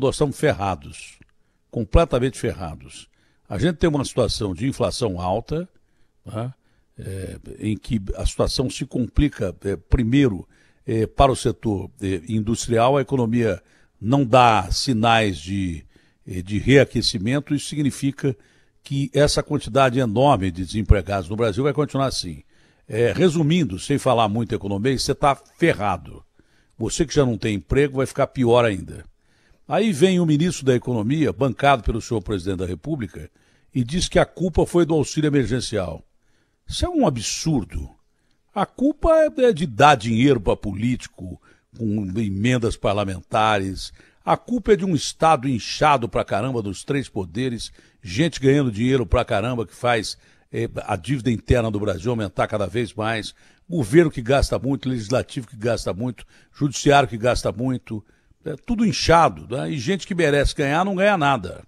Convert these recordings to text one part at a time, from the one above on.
nós estamos ferrados, completamente ferrados. A gente tem uma situação de inflação alta, é, em que a situação se complica, é, primeiro, é, para o setor industrial, a economia não dá sinais de, de reaquecimento, isso significa que essa quantidade enorme de desempregados no Brasil vai continuar assim. resumindo, sem falar muito economia, você está ferrado. Você que já não tem emprego vai ficar pior ainda. Aí vem o ministro da Economia, bancado pelo senhor presidente da República, e diz que a culpa foi do auxílio emergencial. Isso é um absurdo. A culpa é, é de dar dinheiro para político, com emendas parlamentares. A culpa é de um Estado inchado pra caramba dos três poderes, gente ganhando dinheiro pra caramba que faz é, a dívida interna do Brasil aumentar cada vez mais, governo que gasta muito, legislativo que gasta muito, judiciário que gasta muito. É tudo inchado, né? e gente que merece ganhar não ganha nada.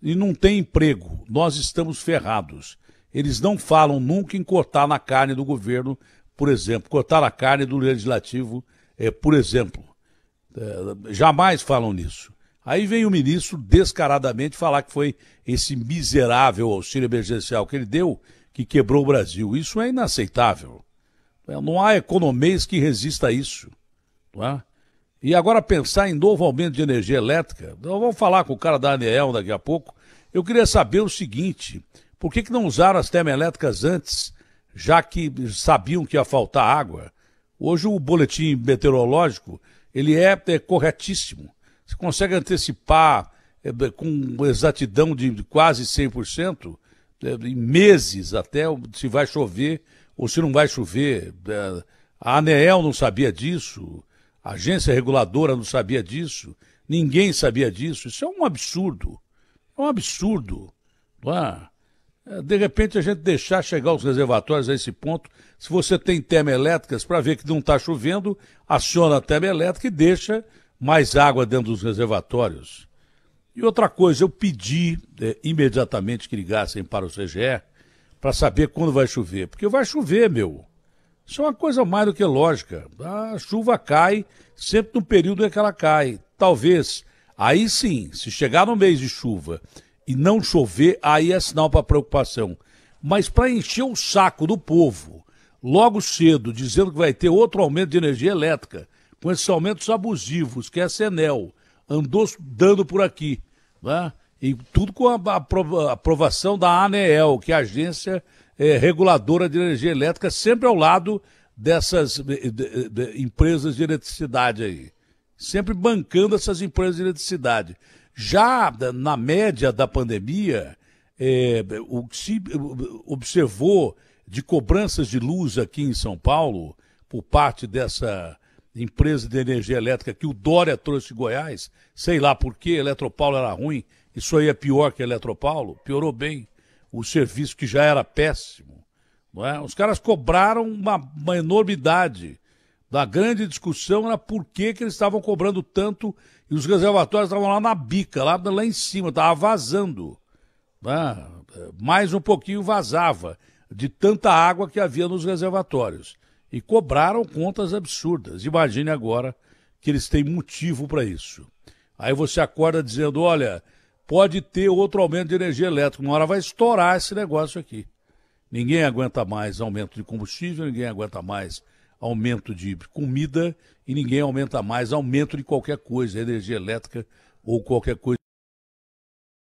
E não tem emprego. Nós estamos ferrados. Eles não falam nunca em cortar na carne do governo, por exemplo, cortar a carne do legislativo, é, por exemplo. É, jamais falam nisso. Aí vem o ministro descaradamente falar que foi esse miserável auxílio emergencial que ele deu que quebrou o Brasil. Isso é inaceitável. É, não há economês que resista a isso. Não é? E agora pensar em novo aumento de energia elétrica. Nós então, vamos falar com o cara da ANEEL daqui a pouco. Eu queria saber o seguinte: por que, que não usaram as termoelétricas antes, já que sabiam que ia faltar água? Hoje o boletim meteorológico ele é, é corretíssimo. Você consegue antecipar é, com exatidão de quase 100%, é, em meses até, se vai chover ou se não vai chover. É, a ANEEL não sabia disso, a agência reguladora não sabia disso, ninguém sabia disso. Isso é um absurdo. É um absurdo. É? É, de repente a gente deixar chegar os reservatórios a esse ponto, se você tem termoelétricas para ver que não está chovendo, aciona a termoelétrica e deixa mais água dentro dos reservatórios. E outra coisa, eu pedi é, imediatamente que ligassem para o CGE para saber quando vai chover, porque vai chover, meu. Isso é uma coisa mais do que lógica. A chuva cai sempre no período em que ela cai. Talvez, aí sim, se chegar no mês de chuva e não chover, aí é sinal para preocupação. Mas para encher o saco do povo, logo cedo, dizendo que vai ter outro aumento de energia elétrica, com esses aumentos abusivos que é a Senel andou dando por aqui, né? e tudo com a aprovação da ANEEL, que é a Agência é, reguladora de energia elétrica, sempre ao lado dessas de, de, de, empresas de eletricidade aí. Sempre bancando essas empresas de eletricidade. Já na média da pandemia, é, o que se observou de cobranças de luz aqui em São Paulo, por parte dessa empresa de energia elétrica que o Dória trouxe de Goiás, sei lá por que, Eletropaulo era ruim, isso aí é pior que Eletropaulo, piorou bem o serviço que já era péssimo. É? Os caras cobraram uma, uma enormidade. Da grande discussão era por que, que eles estavam cobrando tanto e os reservatórios estavam lá na bica, lá, lá em cima, estava vazando. Né? Mais um pouquinho vazava de tanta água que havia nos reservatórios. E cobraram contas absurdas. Imagine agora que eles têm motivo para isso. Aí você acorda dizendo: olha, pode ter outro aumento de energia elétrica. Uma hora vai estourar esse negócio aqui. Ninguém aguenta mais aumento de combustível, ninguém aguenta mais aumento de comida e ninguém aumenta mais aumento de qualquer coisa, energia elétrica ou qualquer coisa.